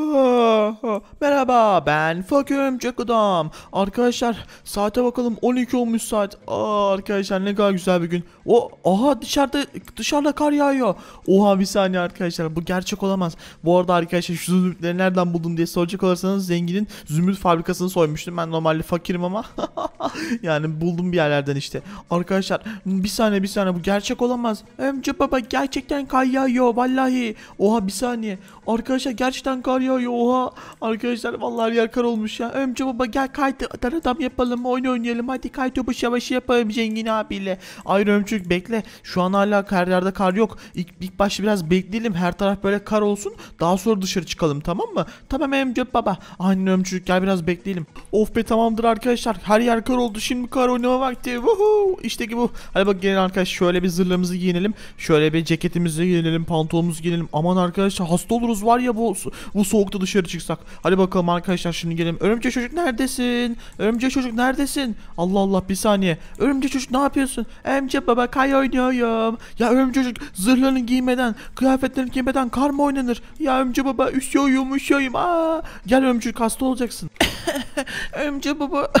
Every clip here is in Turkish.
Oh, Men Merhaba ben Faküm Cekudam. Arkadaşlar saate bakalım 12 olmuş saat. Aa, arkadaşlar ne kadar güzel bir gün. O aha dışarıda dışarıda kar yağıyor. Oha bir saniye arkadaşlar bu gerçek olamaz. Bu arada arkadaşlar şu zümrütleri nereden buldun diye soracak olursanız zenginin zümrüt fabrikasını soymuştum. Ben normalde fakirim ama yani buldum bir yerlerden işte. Arkadaşlar bir saniye bir saniye bu gerçek olamaz. Emce baba gerçekten kar yağıyor vallahi. Oha bir saniye. Arkadaşlar gerçekten kar yağıyor oha. Arkadaşlar arkadaşlar. Vallahi yer kar olmuş ya. Ömce baba gel kaydı adam yapalım oyun oynayalım. Hadi kaydı yavaş yavaş yapalım zengin abiyle. Ayrı ömçük bekle. Şu an hala her yerde kar yok. İlk, ilk başta biraz bekleyelim. Her taraf böyle kar olsun. Daha sonra dışarı çıkalım tamam mı? Tamam ömcük baba. Aynen Ömçük gel biraz bekleyelim. Of be tamamdır arkadaşlar. Her yer kar oldu. Şimdi kar oynama vakti. Woohoo. İşte ki bu. Hadi bak gelin arkadaş şöyle bir zırhlarımızı giyinelim. Şöyle bir ceketimizi giyinelim. Pantolonumuzu giyinelim. Aman arkadaşlar hasta oluruz var ya bu, bu soğukta dışarı çıksak. Hadi bakalım bakalım arkadaşlar şimdi gelelim. Örümcek çocuk neredesin? Örümcek çocuk neredesin? Allah Allah bir saniye. Örümcek çocuk ne yapıyorsun? Örümcek baba kay oynuyorum. Ya örümcek çocuk zırhlarını giymeden, kıyafetlerini giymeden kar mı oynanır? Ya örümcek baba üşüyorum üşüyorum. Aa, gel örümcek çocuk hasta olacaksın. örümcek baba.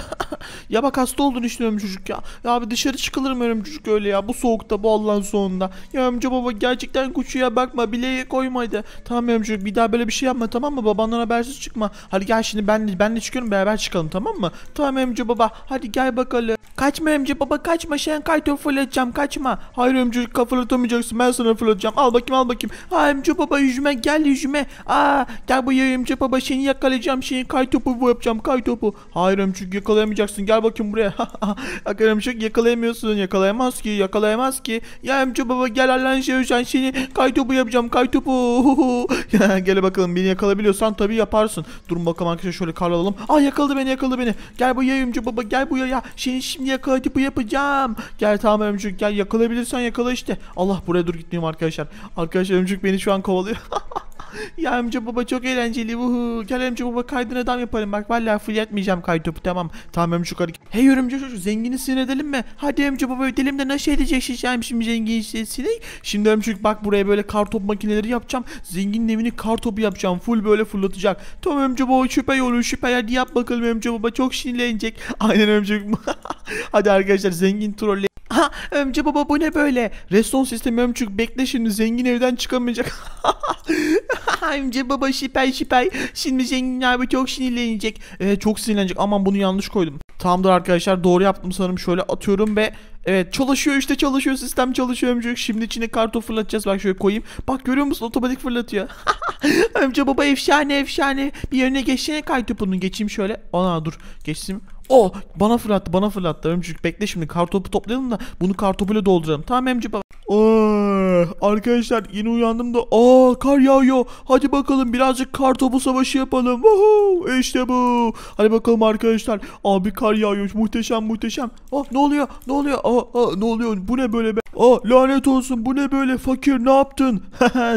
ya bak hasta oldun işte örümcek çocuk ya. Ya abi dışarı çıkılır mı örümcek çocuk öyle ya? Bu soğukta bu Allah'ın sonunda. Ya örümcek baba gerçekten kuşuya bakma bileğe koymaydı. Tamam örümcek bir daha böyle bir şey yapma tamam mı? Babandan habersiz çıkma. Hadi gel şimdi ben ben de çıkıyorum beraber çıkalım tamam mı? Tamam emci baba hadi gel bakalım. Kaçma emci baba kaçma sen kaytı fırlatacağım kaçma. Hayır emci fırlatamayacaksın ben sana fırlatacağım. Al bakayım al bakayım. Ha emci baba yüzüme gel yüzüme. Aa gel buraya emci baba seni yakalayacağım seni kaytopu yapacağım kaytopu. Hayır emci yakalayamayacaksın gel bakayım buraya. Akar emci yakalayamıyorsun yakalayamaz ki yakalayamaz ki. Ya emci baba gel Allah'ın şey seni kaytopu yapacağım kaytopu. gel bakalım beni yakalabiliyorsan tabii yaparsın. Dur Durun bakalım arkadaşlar şöyle kar alalım. Aa ah, yakaladı beni yakaladı beni. Gel bu yayımcı baba gel bu ya. Seni şimdi yakaladı bu yapacağım. Gel tamam örümcük gel yakalayabilirsen yakala işte. Allah buraya dur gitmeyeyim arkadaşlar. Arkadaşlar örümcük beni şu an kovalıyor. ya amca baba çok eğlenceli. Uhu. Gel amca baba kaydın adam yaparım. Bak vallahi full etmeyeceğim kay topu tamam. Tamam amca karı. Hey örümcek çocuk zengini sinir edelim mi? Hadi amca baba ödelim de nasıl edecek şişem şimdi zengin sesini. Şimdi amca bak buraya böyle kartop makineleri yapacağım. Zenginin evini kar yapacağım. Full böyle fırlatacak. Tamam amca baba şüphe yolu şüphe hadi yap bakalım amca baba çok sinirlenecek. Aynen amca hadi arkadaşlar zengin trolleri Ha ömcü baba bu ne böyle? Restoran sistemi ömçük bekle şimdi zengin evden çıkamayacak. ömcü baba şipay şipay. Şimdi zengin abi çok sinirlenecek. Ee, çok sinirlenecek aman bunu yanlış koydum. Tamamdır arkadaşlar doğru yaptım sanırım şöyle atıyorum ve Evet çalışıyor işte çalışıyor sistem çalışıyor ömcük. Şimdi içine kartopu fırlatacağız bak şöyle koyayım. Bak görüyor musun otomatik fırlatıyor. Ömce baba efşane efşane. Bir yöne geçsene kartopunun geçeyim şöyle. ona dur geçsin. Oh bana fırlattı bana fırlattı örümcük bekle şimdi kartopu toplayalım da bunu kartopuyla dolduralım. Tamam emci bak. arkadaşlar yeni uyandım da aa kar yağıyor. Hadi bakalım birazcık kartopu savaşı yapalım. Woohoo, işte bu. Hadi bakalım arkadaşlar. Abi kar yağıyor muhteşem muhteşem. Ah ne oluyor ne oluyor aa, aa ne oluyor bu ne böyle be. Aa ah, lanet olsun bu ne böyle fakir ne yaptın?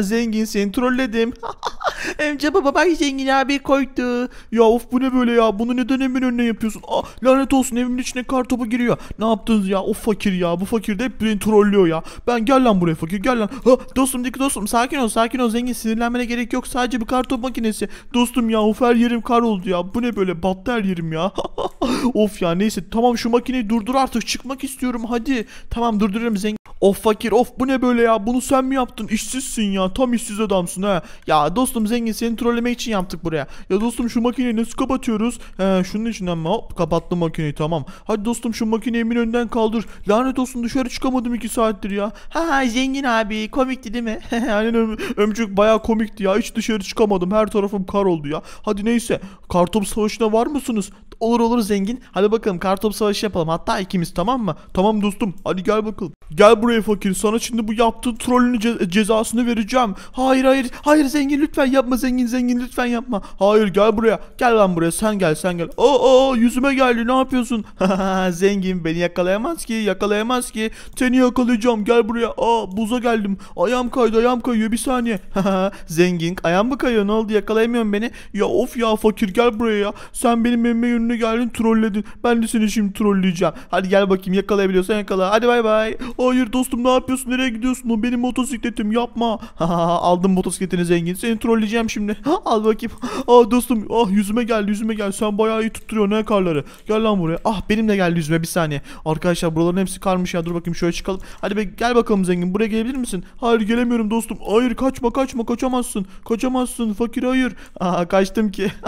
zengin seni trolledim. Amca baba zengin abi koydu. Ya of bu ne böyle ya bunu neden emin önüne yapıyorsun? Aa ah, lanet olsun evimin içine kar topu giriyor. Ne yaptınız ya of fakir ya bu fakir de hep beni trollüyor ya. Ben gel lan buraya fakir gel lan. Ha, ah, dostum dik dostum sakin ol sakin ol zengin sinirlenmene gerek yok sadece bir kar top makinesi. Dostum ya of her yerim kar oldu ya bu ne böyle battı yerim ya. of ya neyse tamam şu makineyi durdur artık çıkmak istiyorum hadi. Tamam durdururum zengin. Of fakir of bu ne böyle ya bunu sen mi yaptın işsizsin ya tam işsiz adamsın ha. Ya dostum zengin seni trolleme için yaptık buraya. Ya dostum şu makineyi nasıl kapatıyoruz? He şunun içinden mi hop kapattım makineyi tamam. Hadi dostum şu makineyi emin önden kaldır. Lanet olsun dışarı çıkamadım 2 saattir ya. Ha ha zengin abi komikti değil mi? Aynen öm ömcük baya komikti ya hiç dışarı çıkamadım her tarafım kar oldu ya. Hadi neyse kartop savaşına var mısınız? Olur olur zengin hadi bakalım kartop savaşı yapalım hatta ikimiz tamam mı? Tamam dostum hadi gel bakalım. Gel buraya fakir sana şimdi bu yaptığın trollünü ce cezasını vereceğim. Hayır hayır hayır zengin lütfen yapma zengin zengin lütfen yapma. Hayır gel buraya gel lan buraya sen gel sen gel. Oo, oo yüzüme geldi ne yapıyorsun? zengin beni yakalayamaz ki yakalayamaz ki. Seni yakalayacağım gel buraya. Aa buza geldim. Ayağım kaydı ayağım kayıyor bir saniye. zengin ayağım mı kayıyor ne oldu yakalayamıyorum beni. Ya of ya fakir gel buraya ya. Sen benim emme yönüne geldin trolledin. Ben de seni şimdi trolleyeceğim. Hadi gel bakayım yakalayabiliyorsan yakala. Hadi bay bay. Hayır dostum ne yapıyorsun? Nereye gidiyorsun? O benim motosikletim yapma. Aldım motosikletini zengin. Seni trolleyeceğim şimdi. Al bakayım. Aa ah dostum ah yüzüme geldi yüzüme gel. Sen bayağı iyi tutturuyorsun ne karları. Gel lan buraya. Ah benim de geldi yüzüme bir saniye. Arkadaşlar buraların hepsi karmış ya. Dur bakayım şöyle çıkalım. Hadi be gel bakalım zengin. Buraya gelebilir misin? Hayır gelemiyorum dostum. Hayır kaçma kaçma kaçamazsın. Kaçamazsın fakir hayır. Aa kaçtım ki.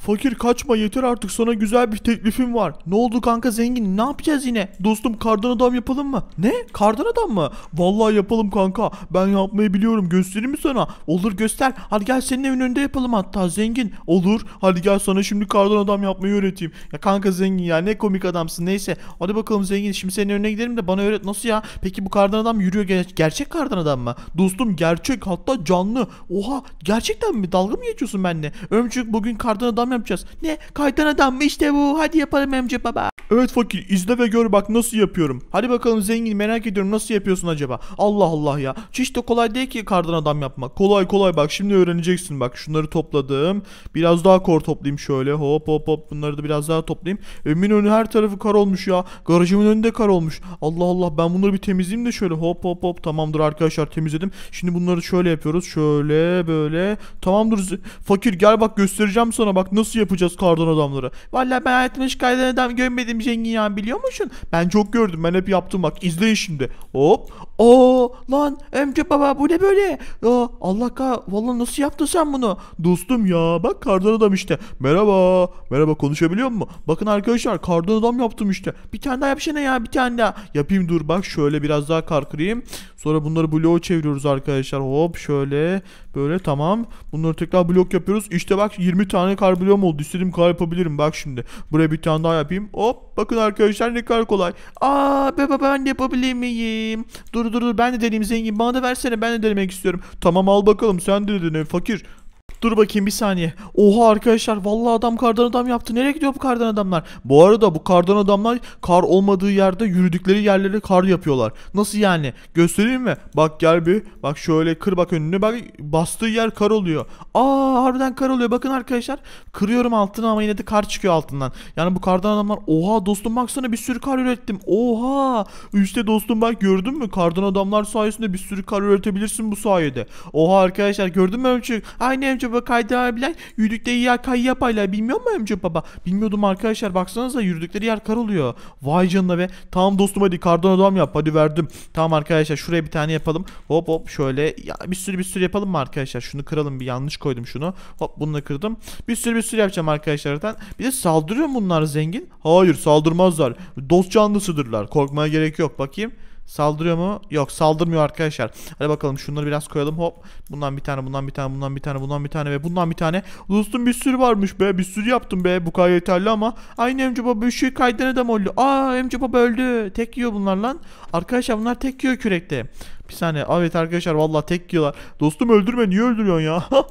Fakir kaçma yeter artık sana güzel bir teklifim var. Ne oldu kanka zengin ne yapacağız yine? Dostum kardan adam yapalım mı? Ne? Kardan adam mı? Vallahi yapalım kanka. Ben yapmayı biliyorum göstereyim mi sana? Olur göster. Hadi gel senin evin önünde yapalım hatta zengin. Olur. Hadi gel sana şimdi kardan adam yapmayı öğreteyim. Ya kanka zengin ya ne komik adamsın neyse. Hadi bakalım zengin şimdi senin önüne gidelim de bana öğret nasıl ya? Peki bu kardan adam yürüyor ger gerçek kardan adam mı? Dostum gerçek hatta canlı. Oha gerçekten mi? Dalga mı geçiyorsun benimle? Ömçük bugün kardan adam zam yapacağız. Ne? Kaytan adam mı? İşte bu. Hadi yapalım amca baba. Evet fakir izle ve gör bak nasıl yapıyorum. Hadi bakalım zengin merak ediyorum nasıl yapıyorsun acaba? Allah Allah ya. Hiç de kolay değil ki kardan adam yapmak. Kolay kolay bak şimdi öğreneceksin bak. Şunları topladım. Biraz daha kor toplayayım şöyle. Hop hop hop bunları da biraz daha toplayayım. Emin önü her tarafı kar olmuş ya. Garajımın önünde kar olmuş. Allah Allah ben bunları bir temizleyeyim de şöyle hop hop hop. Tamamdır arkadaşlar temizledim. Şimdi bunları şöyle yapıyoruz. Şöyle böyle. Tamamdır fakir gel bak göstereceğim sana bak Nasıl yapacağız kardan adamları? Valla ben hayatımda hiç kardan adam görmedim zengin ya biliyor musun? Ben çok gördüm ben hep yaptım bak izleyin şimdi. Hop. o lan amca baba bu ne böyle? Aa, Allah ka valla nasıl yaptın sen bunu? Dostum ya bak kardan adam işte. Merhaba. Merhaba konuşabiliyor mu? Bakın arkadaşlar kardan adam yaptım işte. Bir tane daha yapışana ya bir tane daha. Yapayım dur bak şöyle biraz daha kar kırayım. Sonra bunları bloğa çeviriyoruz arkadaşlar. Hop şöyle böyle tamam. Bunları tekrar blok yapıyoruz. İşte bak 20 tane kar blok kilom oldu. İstediğim kadar yapabilirim. Bak şimdi. Buraya bir tane daha yapayım. Hop. Bakın arkadaşlar ne kadar kolay. Aa baba ben de yapabilir miyim? Dur dur dur ben de deneyeyim zengin. Bana da versene ben de denemek istiyorum. Tamam al bakalım sen de dene fakir. Dur bakayım bir saniye. Oha arkadaşlar vallahi adam kardan adam yaptı. Nereye gidiyor bu kardan adamlar? Bu arada bu kardan adamlar kar olmadığı yerde yürüdükleri yerlere kar yapıyorlar. Nasıl yani? Göstereyim mi? Bak gel bir. Bak şöyle kır bak önünü. Bak bastığı yer kar oluyor. Aa harbiden kar oluyor. Bakın arkadaşlar. Kırıyorum altını ama yine de kar çıkıyor altından. Yani bu kardan adamlar oha dostum baksana bir sürü kar ürettim. Oha. İşte dostum bak gördün mü? Kardan adamlar sayesinde bir sürü kar üretebilirsin bu sayede. Oha arkadaşlar gördün mü Ömçük? Aynı Ömçük acaba kaydırabilir? Yürüdükleri yer kay yapayla bilmiyor mu amca baba? Bilmiyordum arkadaşlar baksanıza yürüdükleri yer kar oluyor. Vay canına be. Tamam dostum hadi kardan adam yap hadi verdim. Tamam arkadaşlar şuraya bir tane yapalım. Hop hop şöyle ya, bir sürü bir sürü yapalım mı arkadaşlar? Şunu kıralım bir yanlış koydum şunu. Hop bunu da kırdım. Bir sürü bir sürü yapacağım arkadaşlardan. Bir de saldırıyor bunlar zengin? Hayır saldırmazlar. Dost canlısıdırlar. Korkmaya gerek yok. Bakayım. Saldırıyor mu? Yok saldırmıyor arkadaşlar. Hadi bakalım şunları biraz koyalım hop. Bundan bir tane bundan bir tane bundan bir tane bundan bir tane ve bundan bir tane. Dostum bir sürü varmış be bir sürü yaptım be bu kadar yeterli ama. Aynı Emce Baba ışığı şey kaydan adam oldu. Aa Emce Baba öldü. Tek yiyor bunlar lan. Arkadaşlar bunlar tek yiyor kürekte. Bir saniye. Evet arkadaşlar vallahi tek yiyorlar. Dostum öldürme niye öldürüyorsun ya?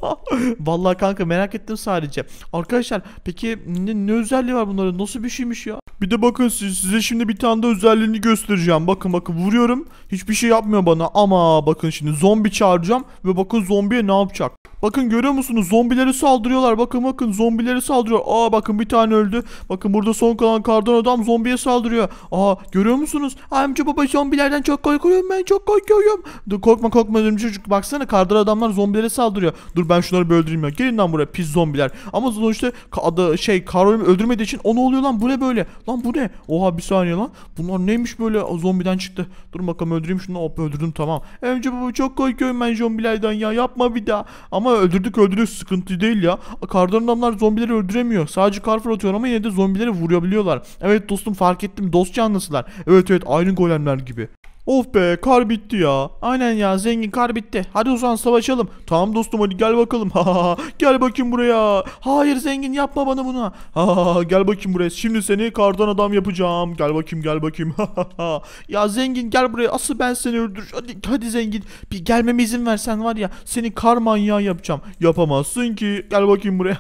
valla kanka merak ettim sadece. Arkadaşlar peki ne, ne özelliği var bunların? Nasıl bir şeymiş ya? Bir de bakın siz, size şimdi bir tane de özelliğini göstereceğim. Bakın bakın vuruyorum. Hiçbir şey yapmıyor bana ama bakın şimdi zombi çağıracağım ve bakın zombiye ne yapacak? Bakın görüyor musunuz? Zombileri saldırıyorlar. Bakın bakın zombileri saldırıyor. Aa bakın bir tane öldü. Bakın burada son kalan kardan adam zombiye saldırıyor. Aa görüyor musunuz? Amca baba zombilerden çok korkuyorum ben çok korkuyorum. Dur korkma korkma dedim çocuk. Baksana kardan adamlar zombilere saldırıyor. Dur ben şunları bir öldüreyim ya. Gelin lan buraya pis zombiler. Ama sonuçta adı şey karolimi öldürmediği için onu oluyor lan. Bu ne böyle? Lan bu ne? Oha bir saniye lan. Bunlar neymiş böyle o, zombiden çıktı. Dur bakalım öldüreyim şunu. Hop öldürdüm tamam. Amca baba çok korkuyorum ben zombilerden ya. Yapma bir daha. Ama ama öldürdük öldürdük sıkıntı değil ya. Kardan adamlar zombileri öldüremiyor. Sadece kar atıyor ama yine de zombileri vurabiliyorlar. Evet dostum fark ettim dost canlısılar. Evet evet aynı golemler gibi. Of be kar bitti ya. Aynen ya zengin kar bitti. Hadi o zaman savaşalım. Tamam dostum hadi gel bakalım. gel bakayım buraya. Hayır zengin yapma bana bunu. gel bakayım buraya. Şimdi seni kardan adam yapacağım. Gel bakayım gel bakayım. ya zengin gel buraya. Asıl ben seni öldür. Hadi, hadi zengin. Bir gelmeme izin versen var ya. Seni kar manyağı yapacağım. Yapamazsın ki. Gel bakayım buraya.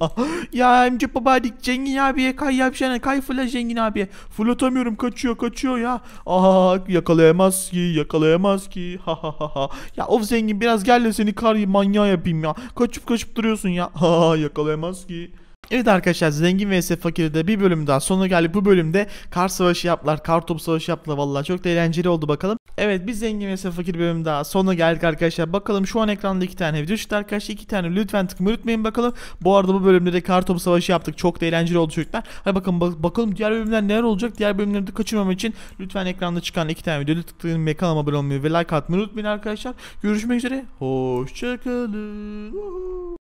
ya emci babadik zengin abiye kay yapşana. Kay fırla zengin abiye. Fırlatamıyorum kaçıyor kaçıyor ya. Aha yakalayamıyorum yakalayamaz ki yakalayamaz ki ha ha ha ha. Ya of zengin biraz gel de seni kar manyağı yapayım ya. Kaçıp kaçıp duruyorsun ya. Ha yakalayamaz ki. Evet arkadaşlar Zengin vs Fakir'de bir bölüm daha sonuna geldik. Bu bölümde kar savaşı yaptılar. Kar top savaşı yaptılar vallahi çok da eğlenceli oldu bakalım. Evet biz Zengin vs Fakir bölüm daha sonuna geldik arkadaşlar. Bakalım şu an ekranda iki tane video çıktı arkadaşlar. iki tane lütfen tıkmayı unutmayın bakalım. Bu arada bu bölümde de kar top savaşı yaptık. Çok da eğlenceli oldu çocuklar. Hadi bakalım bak bakalım diğer bölümler neler olacak. Diğer bölümleri de kaçırmamak için lütfen ekranda çıkan iki tane videoyu tıklayın ve kanalıma abone olmayı ve like atmayı unutmayın arkadaşlar. Görüşmek üzere. Hoşçakalın.